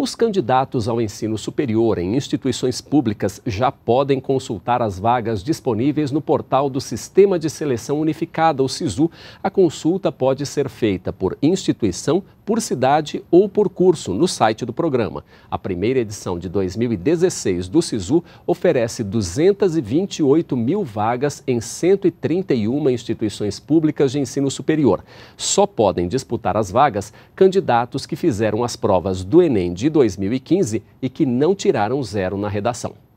Os candidatos ao ensino superior em instituições públicas já podem consultar as vagas disponíveis no portal do Sistema de Seleção Unificada, o SISU. A consulta pode ser feita por instituição, por cidade ou por curso no site do programa. A primeira edição de 2016 do SISU oferece 228 mil vagas em 131 instituições públicas de ensino superior. Só podem disputar as vagas candidatos que fizeram as provas do Enem de 2015 e que não tiraram zero na redação.